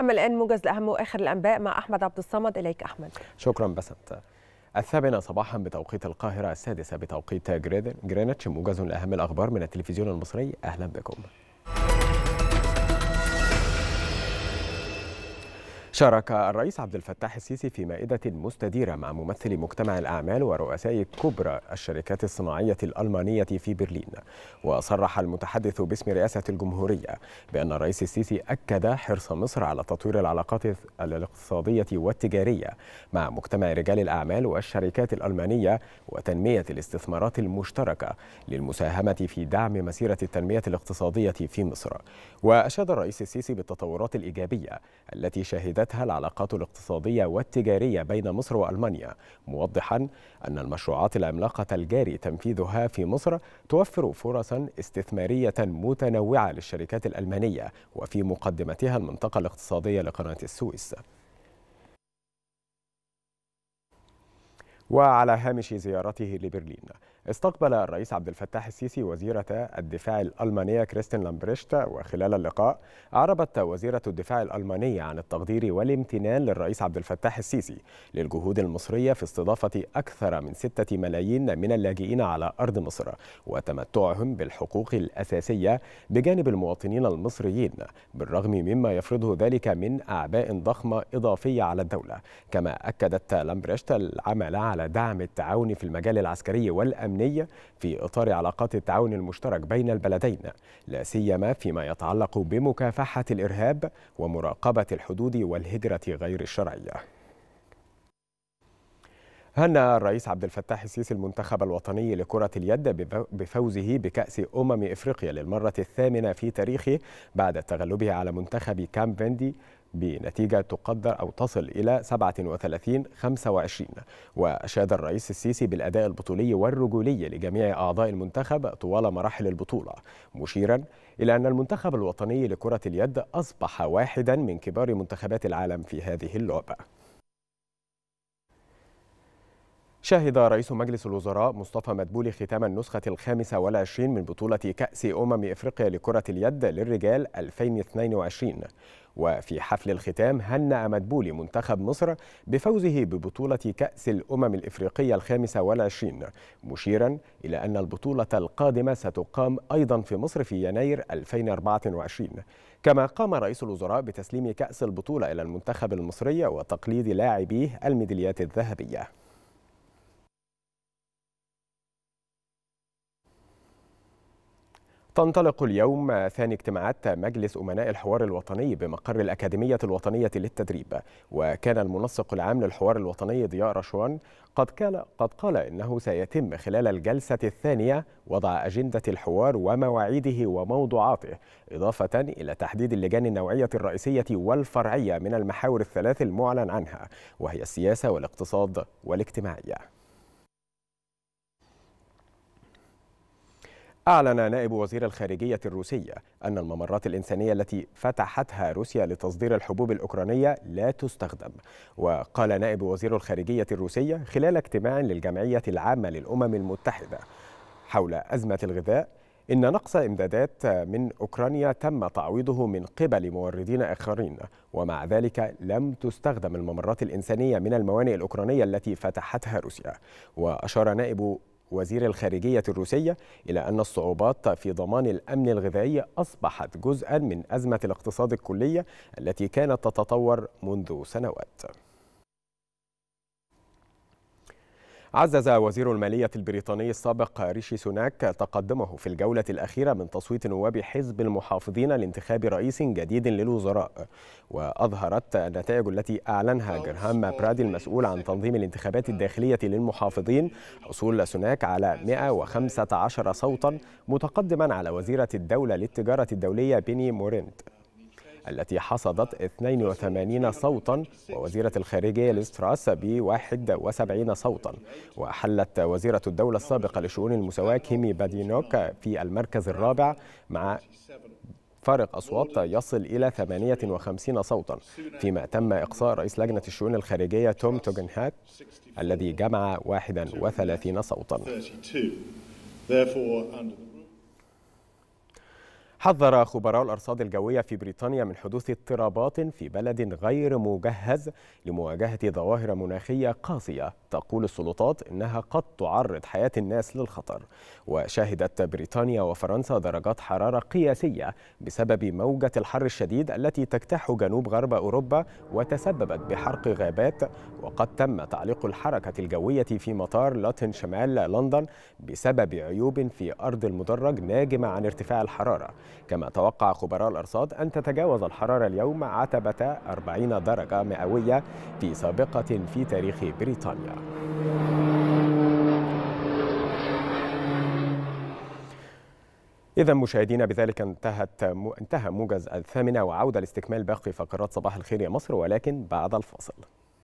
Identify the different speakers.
Speaker 1: أما الآن موجز الأهم وآخر الأنباء مع أحمد عبد الصمد إليك أحمد شكرا بسنت الثامنة صباحا بتوقيت القاهرة السادسة بتوقيت جرينتش موجز الأهم الأخبار من التلفزيون المصري أهلا بكم شارك الرئيس عبد الفتاح السيسي في مائدة مستديرة مع ممثل مجتمع الأعمال ورؤساء كبرى الشركات الصناعية الألمانية في برلين وصرح المتحدث باسم رئاسة الجمهورية بأن الرئيس السيسي أكد حرص مصر على تطوير العلاقات الاقتصادية والتجارية مع مجتمع رجال الأعمال والشركات الألمانية وتنمية الاستثمارات المشتركة للمساهمة في دعم مسيرة التنمية الاقتصادية في مصر وأشاد الرئيس السيسي بالتطورات الإيجابية التي شهدت أفادتها العلاقات الاقتصادية والتجارية بين مصر وألمانيا موضحا أن المشروعات العملاقة الجاري تنفيذها في مصر توفر فرصا استثمارية متنوعة للشركات الألمانية وفي مقدمتها المنطقة الاقتصادية لقناة السويس وعلى هامش زيارته لبرلين استقبل الرئيس عبد الفتاح السيسي وزيرة الدفاع الألمانية كريستين لامبريشت وخلال اللقاء أعربت وزيرة الدفاع الألمانية عن التقدير والامتنان للرئيس عبد الفتاح السيسي للجهود المصرية في استضافة أكثر من ستة ملايين من اللاجئين على أرض مصر وتمتعهم بالحقوق الأساسية بجانب المواطنين المصريين بالرغم مما يفرضه ذلك من أعباء ضخمة إضافية على الدولة كما أكدت لامبريشت العمل على دعم التعاون في المجال العسكري والأمني الأمني في إطار علاقات التعاون المشترك بين البلدين لا سيما فيما يتعلق بمكافحة الإرهاب ومراقبة الحدود والهجرة غير الشرعية هنأ الرئيس عبد الفتاح السيسي المنتخب الوطني لكرة اليد بفوزه بكأس أمم إفريقيا للمرة الثامنة في تاريخه بعد تغلبه على منتخب كام فيندي بنتيجة تقدر أو تصل إلى 37 25 وأشاد الرئيس السيسي بالأداء البطولي والرجولي لجميع أعضاء المنتخب طوال مراحل البطولة مشيرا إلى أن المنتخب الوطني لكرة اليد أصبح واحدا من كبار منتخبات العالم في هذه اللعبة شهد رئيس مجلس الوزراء مصطفى مدبولي ختام النسخة الخامسة والعشرين من بطولة كأس أمم إفريقيا لكرة اليد للرجال 2022 وفي حفل الختام هنأ مدبولي منتخب مصر بفوزه ببطولة كأس الأمم الإفريقية الخامسة والعشرين مشيرا إلى أن البطولة القادمة ستقام أيضا في مصر في يناير 2024 كما قام رئيس الوزراء بتسليم كأس البطولة إلى المنتخب المصري وتقليد لاعبيه الميداليات الذهبية تنطلق اليوم ثاني اجتماعات مجلس أمناء الحوار الوطني بمقر الأكاديمية الوطنية للتدريب وكان المنسق العام للحوار الوطني ضياء رشوان قد قال, قد قال إنه سيتم خلال الجلسة الثانية وضع أجندة الحوار ومواعيده وموضوعاته إضافة إلى تحديد اللجان النوعية الرئيسية والفرعية من المحاور الثلاث المعلن عنها وهي السياسة والاقتصاد والاجتماعية أعلن نائب وزير الخارجية الروسية أن الممرات الإنسانية التي فتحتها روسيا لتصدير الحبوب الأوكرانية لا تستخدم وقال نائب وزير الخارجية الروسية خلال اجتماع للجمعية العامة للأمم المتحدة حول أزمة الغذاء إن نقص إمدادات من أوكرانيا تم تعويضه من قبل موردين آخرين ومع ذلك لم تستخدم الممرات الإنسانية من الموانئ الأوكرانية التي فتحتها روسيا وأشار نائب وزير الخارجية الروسية إلى أن الصعوبات في ضمان الأمن الغذائي أصبحت جزءا من أزمة الاقتصاد الكلية التي كانت تتطور منذ سنوات عزز وزير المالية البريطاني السابق ريشي سوناك تقدمه في الجولة الأخيرة من تصويت نواب حزب المحافظين لانتخاب رئيس جديد للوزراء وأظهرت النتائج التي أعلنها جرهام برادي المسؤول عن تنظيم الانتخابات الداخلية للمحافظين حصول سوناك على 115 صوتا متقدما على وزيرة الدولة للتجارة الدولية بيني مورينت التي حصدت 82 صوتا ووزيرة الخارجية لستراس ب 71 صوتا وحلت وزيرة الدولة السابقة لشؤون المساواة كيمي بادينوك في المركز الرابع مع فارق أصوات يصل إلى 58 صوتا فيما تم إقصاء رئيس لجنة الشؤون الخارجية توم توجنهات الذي جمع 31 صوتا حذر خبراء الأرصاد الجوية في بريطانيا من حدوث اضطرابات في بلد غير مجهز لمواجهة ظواهر مناخية قاسية تقول السلطات إنها قد تعرض حياة الناس للخطر وشهدت بريطانيا وفرنسا درجات حرارة قياسية بسبب موجة الحر الشديد التي تجتاح جنوب غرب أوروبا وتسببت بحرق غابات وقد تم تعليق الحركة الجوية في مطار لاتن شمال لندن بسبب عيوب في أرض المدرج ناجمة عن ارتفاع الحرارة كما توقع خبراء الأرصاد أن تتجاوز الحرارة اليوم عتبة 40 درجة مئوية في سابقة في تاريخ بريطانيا إذا مشاهدينا بذلك انتهت انتهى موجز الثامنة وعودة لاستكمال باقي فقرات صباح الخير يا مصر ولكن بعد الفاصل